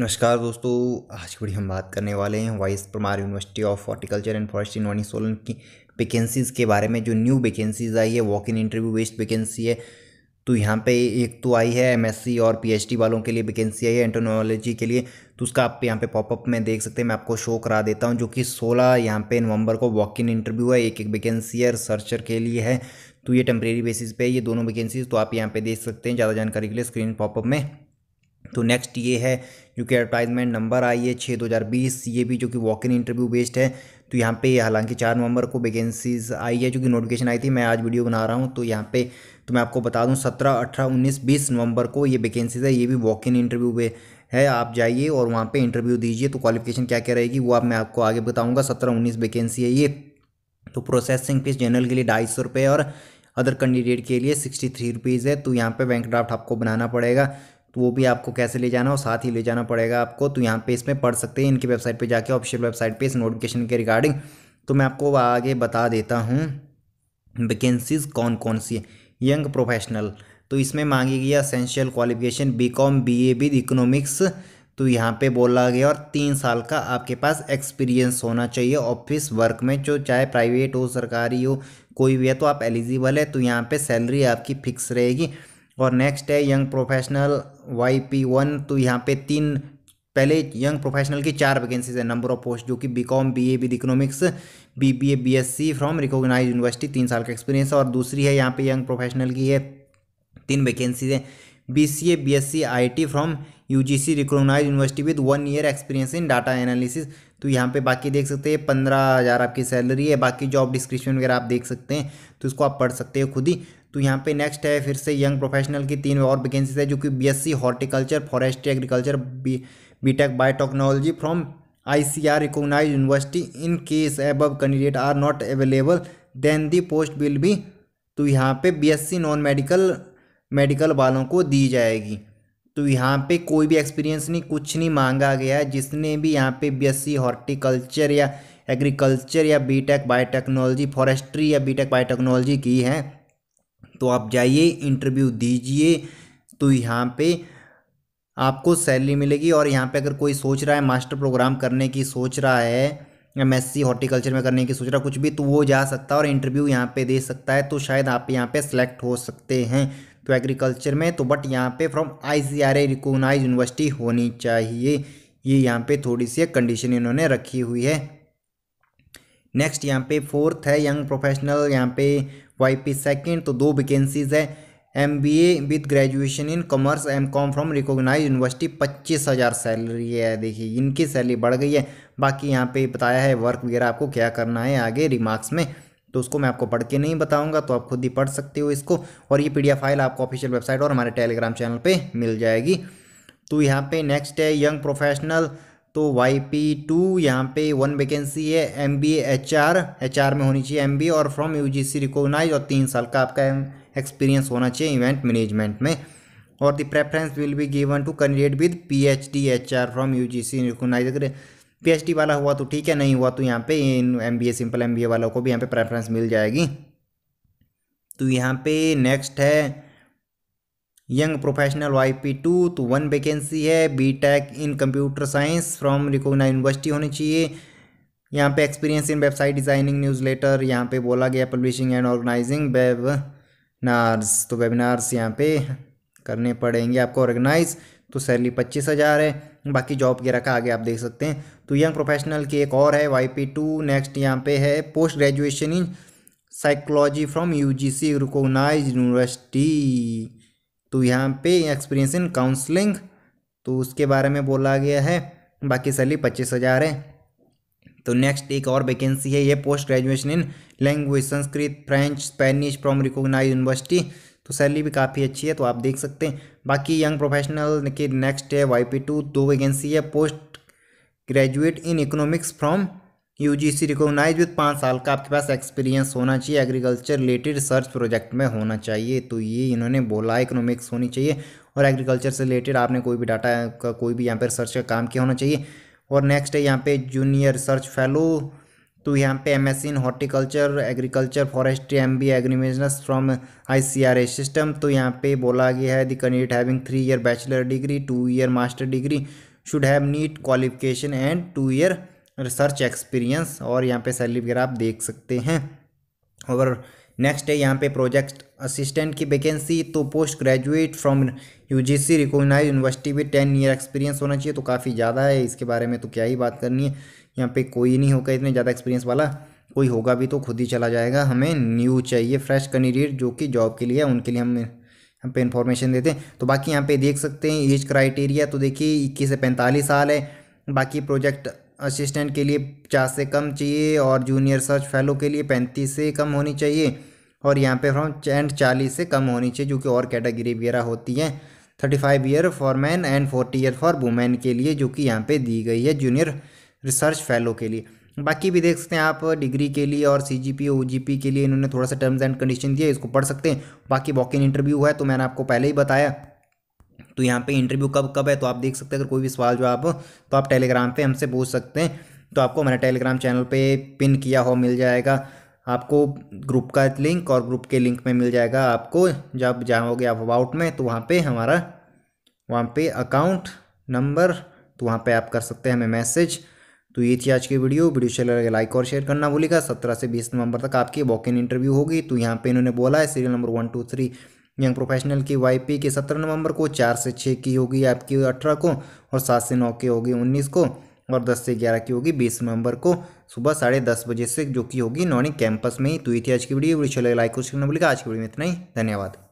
नमस्कार दोस्तों आज की हम बात करने वाले हैं Y S Parmar university of horticulture and forestry Nauni Solan की वैकेंसीज़ के बारे में जो न्यू वैकेंसीज आई है walk in interview based vacancy है तो यहाँ पे एक तो आई है एमएससी और पीएचडी वालों के लिए वैकेंसी आई है एंटोनोलॉजी के लिए तो उसका आप यहाँ पे पॉपअप में देख सकते हैं मैं आपको शो करा देता हूँ जो कि सोलह यहाँ पे नवंबर को वॉक इन इंटरव्यू है एक एक वैकेंसी है रिसर्चर के लिए है तो ये टेम्प्रेरी बेसिस पे ये दोनों वैकेंसीज तो आप यहाँ पर देख सकते हैं ज़्यादा जानकारी के लिए स्क्रीन पॉपअप में तो नेक्स्ट ये है कि एडवर्टाइजमेंट नंबर आई है छः दो हज़ार बीस ये भी जो कि वॉक इन इंटरव्यू बेस्ड है तो यहाँ पे हालांकि चार नवंबर को वैकेंसीज आई है जो कि नोटिफिकेशन आई थी मैं आज वीडियो बना रहा हूँ तो यहाँ पे तो मैं आपको बता दूँ सत्रह अठारह उन्नीस बीस नवंबर को ये वैकेंसीज है ये भी वॉक इन इंटरव्यू पे है आप जाइए और वहाँ पर इंटरव्यू दीजिए तो क्वालिफिकेशन क्या क्या रहेगी वो आप मैं आपको आगे बताऊँगा सत्रह उन्नीस वैकेंसी है ये तो प्रोसेसिंग फीस जनरल के लिए ढाई सौ रुपये और अदर कैंडिडेट के लिए सिक्सटी थ्री रुपीज़ है तो यहाँ पे बैंक ड्राफ्ट आपको बनाना पड़ेगा तो वो भी आपको कैसे ले जाना और साथ ही ले जाना पड़ेगा आपको तो यहाँ पे इसमें पढ़ सकते हैं इनकी वेबसाइट पे जाके ऑफिशियल वेबसाइट पे इस नोटिफिकेशन के रिगार्डिंग तो मैं आपको आगे बता देता हूँ वैकेंसीज कौन कौन सी है यंग प्रोफेशनल तो इसमें मांगी गई essential qualification B com B A with economics तो यहाँ पे बोला गया और तीन साल का आपके पास एक्सपीरियंस होना चाहिए ऑफिस वर्क में जो चाहे प्राइवेट हो सरकारी हो कोई भी है तो आप एलिजिबल है तो यहाँ पे सैलरी आपकी फिक्स रहेगी और नेक्स्ट है young professional Y P one तो यहाँ पे तीन पहले यंग प्रोफेशनल की चार वैकेंसीज है नंबर ऑफ पोस्ट जो कि B com B A B economics B B A B S C from recognise university तीन साल का एक्सपीरियंस और दूसरी है यहाँ पे यंग प्रोफेशनल की है तीन वैकेंसीज है B C A B S C I T from U G C recognise university with one year experience in data analysis तो यहाँ पे बाकी देख सकते हैं पंद्रह हज़ार आपकी सैलरी है बाकी जॉब डिस्क्रिप्शन वगैरह आप देख सकते हैं तो इसको आप पढ़ सकते हो खुद ही तो यहाँ पे नेक्स्ट है फिर से यंग प्रोफेशनल की तीन और वैकेंसीज है जो कि BSc horticulture forestry agriculture B BTech biotechnology from I C R recognize university in case above candidate are not available then the post will be तो यहाँ पे बीएससी नॉन मेडिकल मेडिकल वालों को दी जाएगी तो यहाँ पे कोई भी एक्सपीरियंस नहीं कुछ नहीं मांगा गया है जिसने भी यहाँ पे बीएससी हॉर्टिकल्चर या एग्रीकल्चर या बीटेक बायोटेक्नोलॉजी फॉरेस्ट्री या बीटेक बायोटेक्नोलॉजी की है तो आप जाइए इंटरव्यू दीजिए तो यहाँ पे आपको सैलरी मिलेगी और यहाँ पे अगर कोई सोच रहा है मास्टर प्रोग्राम करने की सोच रहा है एम एस हॉर्टिकल्चर में करने की सोच रहा है कुछ भी तो वो जा सकता है और इंटरव्यू यहाँ पे दे सकता है तो शायद आप यहाँ पे सेलेक्ट हो सकते हैं तो एग्रीकल्चर में तो बट यहाँ पे from I C R A recognize university होनी चाहिए ये यहाँ पे थोड़ी सी कंडीशन इन्होंने रखी हुई है नेक्स्ट यहाँ पे फोर्थ है यंग प्रोफेशनल यहाँ पे वाई पी सेकेंड तो दो वैकेंसीज है M B A with graduation in commerce M com from recognise university पच्चीस हज़ार सैलरी है देखिए इनकी सैलरी बढ़ गई है बाकी यहाँ पे बताया है वर्क वगैरह आपको क्या करना है आगे रिमार्क्स में तो उसको मैं आपको पढ़ के नहीं बताऊंगा तो आप खुद ही पढ़ सकते हो इसको और ये पी फाइल आपको ऑफिशियल वेबसाइट और हमारे टेलीग्राम चैनल पर मिल जाएगी तो यहाँ पे नेक्स्ट है यंग प्रोफेशनल तो वाई पी टू यहाँ पे वन वैकेंसी है M B H R H R में होनी चाहिए एम बी और from U G C recognise और तीन साल का आपका एक्सपीरियंस होना चाहिए इवेंट मैनेजमेंट में और the preference will be given to candidate with P H D H R from U G C recognise P वाला हुआ तो ठीक है नहीं हुआ तो यहाँ पे इन एम सिंपल एम वालों को भी यहाँ पे प्रेफरेंस मिल जाएगी तो यहाँ पे नेक्स्ट है young professional Y P two तो वन वैकेंसी है B tech in computer science from recognise university होनी चाहिए यहाँ पे experience in website designing newsletter यहाँ पे बोला गया पब्लिशिंग एंड ऑर्गेनाइजिंग वेबनार्स तो वेबिनार्स यहाँ पे करने पड़ेंगे आपको ऑर्गेनाइज तो सैलरी पच्चीस हज़ार है बाकी जॉब वगैरह का आगे आप देख सकते हैं तो यंग प्रोफेशनल की एक और है वाई पी टू नेक्स्ट यहाँ पे है post graduation in psychology from U G C recognise university तो यहाँ पे एक्सपीरियंस इन काउंसलिंग तो उसके बारे में बोला गया है बाकी सैलरी पच्चीस हज़ार है तो नेक्स्ट एक और वैकेंसी है ये post graduation in language Sanskrit French Spanish from recognise university तो सैलरी भी काफ़ी अच्छी है तो आप देख सकते हैं बाकी यंग प्रोफेशनल की नेक्स्ट है वाई पी टू दो वैकेंसी है post graduate in economics from U G C recognise with पाँच साल का आपके पास एक्सपीरियंस होना चाहिए एग्रीकल्चर रिलेटेड रिसर्च प्रोजेक्ट में होना चाहिए तो ये इन्होंने बोला इकोनॉमिक्स होनी चाहिए और एग्रीकल्चर से रिलेटेड आपने कोई भी डाटा का कोई भी यहाँ पर रिसर्च का काम किया होना चाहिए और नेक्स्ट है यहाँ पे जूनियर रिसर्च फेलो तो यहाँ पे M S in horticulture agriculture forestry M B agri business from I C R A system तो यहाँ पे बोला गया है the candidate having three year bachelor degree two year master degree should have NEET qualification and two year research experience और यहाँ पे salary वगैरह आप देख सकते हैं और नेक्स्ट है यहाँ पे प्रोजेक्ट असिस्टेंट की वैकेंसी तो post graduate from U G C recognise university में टेन ईयर एक्सपीरियंस होना चाहिए तो काफ़ी ज़्यादा है इसके बारे में तो क्या ही बात करनी है यहाँ पे कोई नहीं होगा इतने ज़्यादा एक्सपीरियंस वाला कोई होगा भी तो खुद ही चला जाएगा हमें न्यू चाहिए फ्रेश कैंडिडेट जो कि जॉब के लिए उनके लिए हम यहाँ पे इन्फॉर्मेशन देते हैं तो बाकी यहाँ पे देख सकते हैं एज क्राइटेरिया तो देखिए इक्कीस से पैंतालीस साल है बाकी प्रोजेक्ट असिस्टेंट के लिए पचास से कम चाहिए और जूनियर सर्च फेलो के लिए पैंतीस से कम होनी चाहिए और यहाँ पे फ्रॉम एंड चालीस से कम होनी चाहिए जो कि और कैटेगरी वगैरह होती हैं thirty five year for man and forty year for women के लिए जो कि यहाँ पे दी गई है जूनियर रिसर्च फेलो के लिए बाकी भी देख सकते हैं आप डिग्री के लिए और सी G P O G P के लिए इन्होंने थोड़ा सा टर्म्स एंड कंडीशन दिए इसको पढ़ सकते हैं बाकी वॉक इन इंटरव्यू है तो मैंने आपको पहले ही बताया तो यहाँ पे इंटरव्यू कब कब है तो आप देख सकते हैं अगर कोई भी सवाल जो आप तो आप टेलीग्राम पे हमसे पूछ सकते हैं तो आपको मैंने टेलीग्राम चैनल पे पिन किया हो मिल जाएगा आपको ग्रुप का लिंक और ग्रुप के लिंक में मिल जाएगा आपको जब जाओगे आप अबाउट में तो वहाँ पे हमारा वहाँ पे अकाउंट नंबर तो वहाँ पे आप कर सकते हैं हमें मैसेज तो ये थी आज की वीडियो वीडियो चैनल लगे लाइक और शेयर करना भूलिएगा सत्रह से बीस नवंबर तक आपकी वॉक इन इंटरव्यू होगी तो यहाँ पे इन्होंने बोला है serial number one two three young professional की वाईपी की सत्रह नवंबर को चार से छः की होगी आपकी अठारह को और सात से नौ की होगी उन्नीस को और दस से ग्यारह की होगी बीस नवंबर को सुबह साढ़े दस बजे से जो कि होगी नॉनी कैंपस में ही तो ही थी आज की वीडियो वीडियो चले लाइक उसके नंबर लिखा आज की वीडियो में इतना ही धन्यवाद